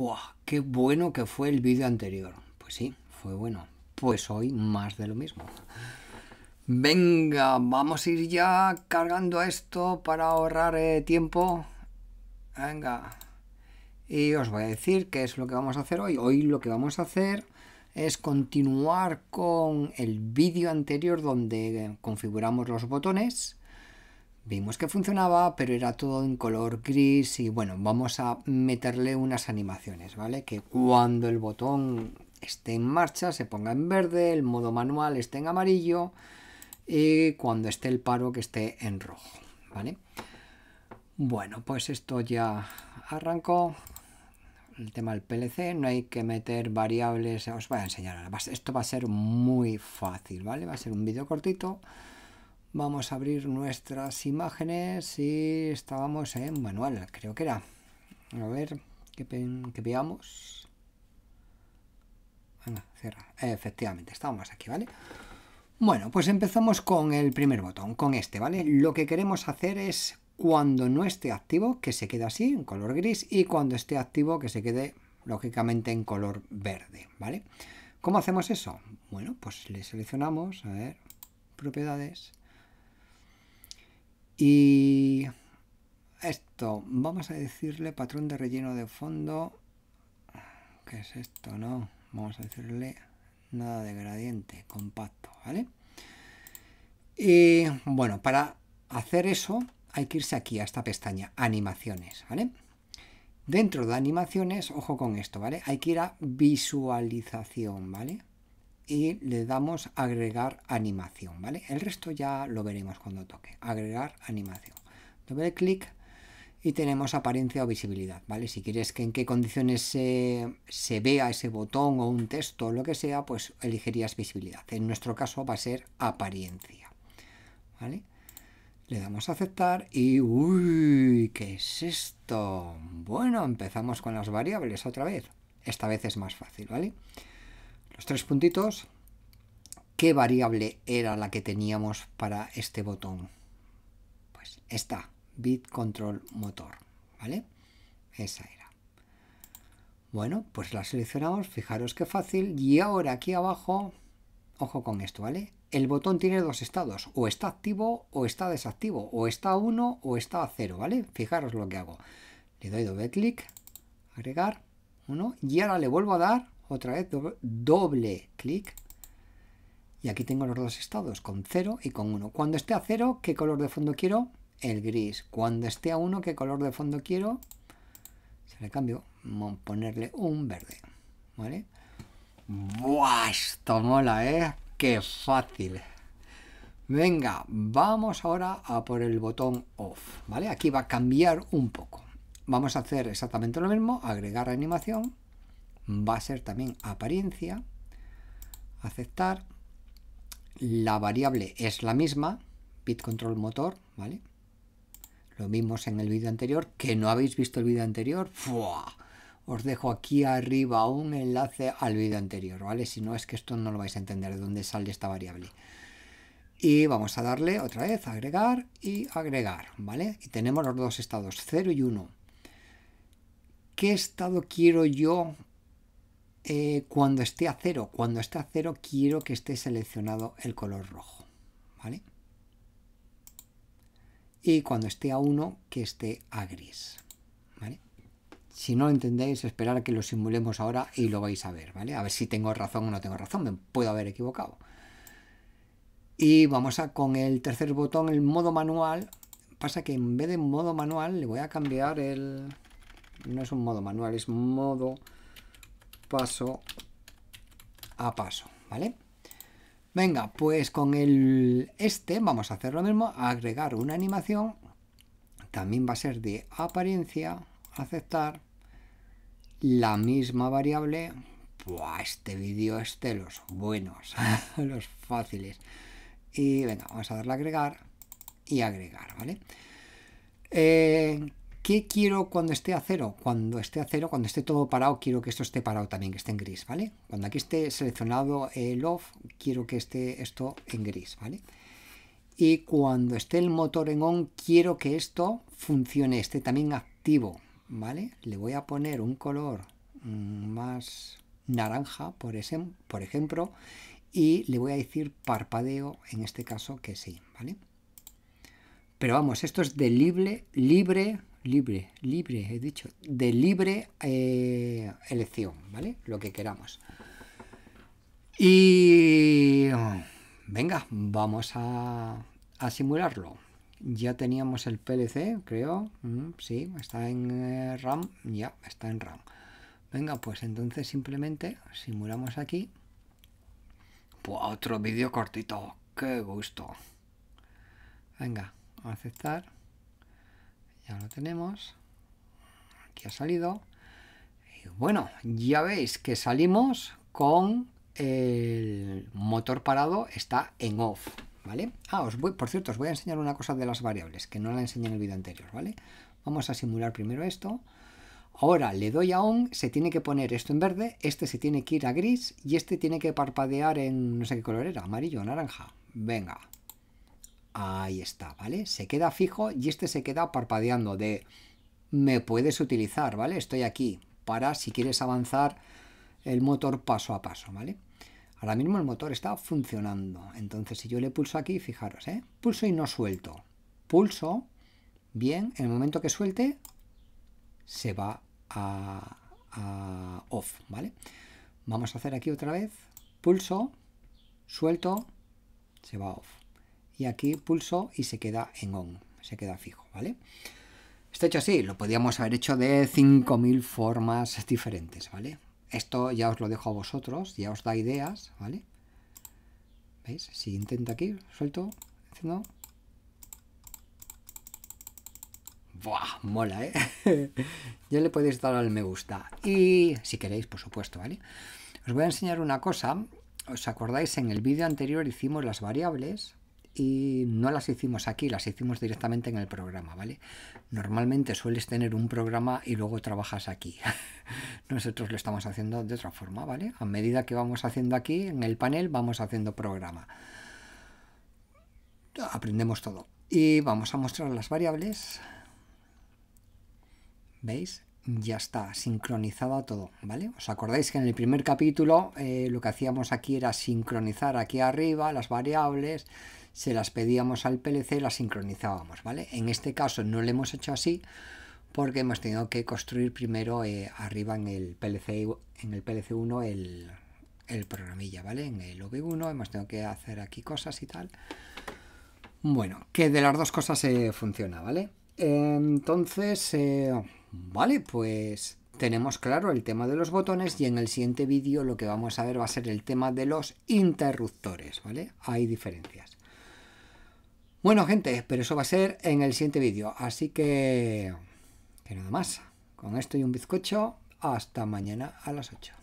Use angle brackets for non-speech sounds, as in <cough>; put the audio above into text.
¡buah! ¡Qué bueno que fue el vídeo anterior! Pues sí, fue bueno. Pues hoy más de lo mismo. Venga, vamos a ir ya cargando esto para ahorrar eh, tiempo. Venga. Y os voy a decir qué es lo que vamos a hacer hoy. Hoy lo que vamos a hacer es continuar con el vídeo anterior donde eh, configuramos los botones Vimos que funcionaba, pero era todo en color gris y bueno, vamos a meterle unas animaciones, ¿vale? Que cuando el botón esté en marcha se ponga en verde, el modo manual esté en amarillo y cuando esté el paro que esté en rojo, ¿vale? Bueno, pues esto ya arrancó. El tema del PLC, no hay que meter variables, os voy a enseñar Esto va a ser muy fácil, ¿vale? Va a ser un vídeo cortito. Vamos a abrir nuestras imágenes y estábamos en manual, creo que era. A ver, que, veamos. Venga, cierra. Efectivamente, estábamos aquí, ¿vale? Bueno, pues empezamos con el primer botón, con este, ¿vale? Lo que queremos hacer es cuando no esté activo, que se quede así, en color gris, y cuando esté activo, que se quede, lógicamente, en color verde, ¿vale? ¿Cómo hacemos eso? Bueno, pues le seleccionamos, a ver, propiedades, y esto, vamos a decirle patrón de relleno de fondo. ¿Qué es esto? No, vamos a decirle nada de gradiente, compacto, ¿vale? Y bueno, para hacer eso hay que irse aquí a esta pestaña, animaciones, ¿vale? Dentro de animaciones, ojo con esto, ¿vale? Hay que ir a visualización, ¿vale? y le damos agregar animación, ¿vale? El resto ya lo veremos cuando toque, agregar animación. Doble clic y tenemos apariencia o visibilidad, ¿vale? Si quieres que en qué condiciones se, vea ese botón o un texto o lo que sea, pues elegirías visibilidad. En nuestro caso va a ser apariencia, ¿vale? Le damos a aceptar y ¡uy! ¿Qué es esto? Bueno, empezamos con las variables otra vez. Esta vez es más fácil, ¿vale? vale tres puntitos, ¿qué variable era la que teníamos para este botón? Pues esta, bit control motor, ¿vale? Esa era. Bueno, pues la seleccionamos, fijaros qué fácil, y ahora aquí abajo, ojo con esto, ¿vale? El botón tiene dos estados, o está activo o está desactivo, o está a 1 o está a 0, ¿vale? Fijaros lo que hago. Le doy doble clic, agregar, uno y ahora le vuelvo a dar otra vez doble, clic y aquí tengo los dos estados, con 0 y con 1. Cuando esté a 0, ¿qué color de fondo quiero? El gris. Cuando esté a 1, ¿qué color de fondo quiero? Se le cambio, ponerle un verde. ¿Vale? ¡Buah! Esto mola, ¿eh? ¡Qué fácil! Venga, vamos ahora a por el botón off, ¿vale? Aquí va a cambiar un poco. Vamos a hacer exactamente lo mismo, agregar animación va a ser también apariencia, aceptar, la variable es la misma, bit control motor, ¿vale? Lo vimos en el vídeo anterior, que no habéis visto el vídeo anterior, os dejo aquí arriba un enlace al vídeo anterior, ¿vale? Si no es que esto no lo vais a entender de dónde sale esta variable. Y vamos a darle otra vez, agregar y agregar, ¿vale? Y tenemos los dos estados, 0 y 1. ¿Qué estado quiero yo eh, cuando esté a cero, cuando esté a cero quiero que esté seleccionado el color rojo, ¿vale? Y cuando esté a 1, que esté a gris, ¿vale? Si no lo entendéis, esperar a que lo simulemos ahora y lo vais a ver, ¿vale? A ver si tengo razón o no tengo razón, me puedo haber equivocado. Y vamos a con el tercer botón, el modo manual. Pasa que en vez de modo manual le voy a cambiar el... No es un modo manual, es modo paso a paso, ¿vale? Venga, pues con el este vamos a hacer lo mismo, agregar una animación, también va a ser de apariencia, aceptar, la misma variable, pues este vídeo es los buenos, <laughs> los fáciles. Y venga, vamos a darle agregar y agregar, ¿vale? Eh, ¿Qué quiero cuando esté a cero? Cuando esté a cero, cuando esté todo parado, quiero que esto esté parado también, que esté en gris, ¿vale? Cuando aquí esté seleccionado el off, quiero que esté esto en gris, ¿vale? Y cuando esté el motor en on, quiero que esto funcione, esté también activo, ¿vale? Le voy a poner un color mm, más naranja, por, ese, por ejemplo, y le voy a decir parpadeo, en este caso que sí, ¿vale? Pero vamos, esto es de libre, libre libre, libre, he dicho, de libre eh, elección, ¿vale? Lo que queramos. Y venga, vamos a, simularlo. Ya teníamos el PLC, creo. Mm, sí, está en eh, RAM. Ya, está en RAM. Venga, pues entonces simplemente simulamos aquí. otro vídeo cortito. Qué gusto. Venga, aceptar ya lo tenemos aquí ha salido bueno ya veis que salimos con el motor parado está en off vale ah os voy por cierto os voy a enseñar una cosa de las variables que no la enseñé en el vídeo anterior vale vamos a simular primero esto Ahora le doy a on, se tiene que poner esto en verde, este se tiene que ir a gris y este tiene que parpadear en no sé qué color era, amarillo, naranja. Venga, Ahí está, ¿vale? Se queda fijo y este se queda parpadeando de me puedes utilizar, ¿vale? Estoy aquí para si quieres avanzar el motor paso a paso, ¿vale? Ahora mismo el motor está funcionando. Entonces, si yo le pulso aquí, fijaros, ¿eh? Pulso y no suelto. Pulso, bien, en el momento que suelte, se va a, a off, ¿vale? Vamos a hacer aquí otra vez. Pulso, suelto, se va off y aquí pulso y se queda en on, se queda fijo, ¿vale? Está hecho así, lo podíamos haber hecho de 5.000 formas diferentes, ¿vale? Esto ya os lo dejo a vosotros, ya os da ideas, ¿vale? ¿Veis? Si intenta aquí, suelto, ¡Buah! Mola, ¿eh? <laughs> ya le podéis dar al me gusta. Y si queréis, por supuesto, ¿vale? Os voy a enseñar una cosa. ¿Os acordáis? En el vídeo anterior hicimos las variables, y no las hicimos aquí, las hicimos directamente en el programa, ¿vale? Normalmente sueles tener un programa y luego trabajas aquí. <laughs> Nosotros lo estamos haciendo de otra forma, ¿vale? A medida que vamos haciendo aquí, en el panel, vamos haciendo programa. Aprendemos todo. Y vamos a mostrar las variables. ¿Veis? ya está sincronizado todo, ¿vale? ¿Os acordáis que en el primer capítulo eh, lo que hacíamos aquí era sincronizar aquí arriba las variables, se las pedíamos al PLC y las sincronizábamos, ¿vale? En este caso no lo hemos hecho así porque hemos tenido que construir primero eh, arriba en el PLC en el PLC1 el, programilla, ¿vale? En el OB1 hemos tenido que hacer aquí cosas y tal. Bueno, que de las dos cosas se eh, funciona, ¿vale? Entonces, eh, vale, pues tenemos claro el tema de los botones y en el siguiente vídeo lo que vamos a ver va a ser el tema de los interruptores, ¿vale? Hay diferencias. Bueno, gente, pero eso va a ser en el siguiente vídeo, así que, que nada más. Con esto y un bizcocho, hasta mañana a las 8.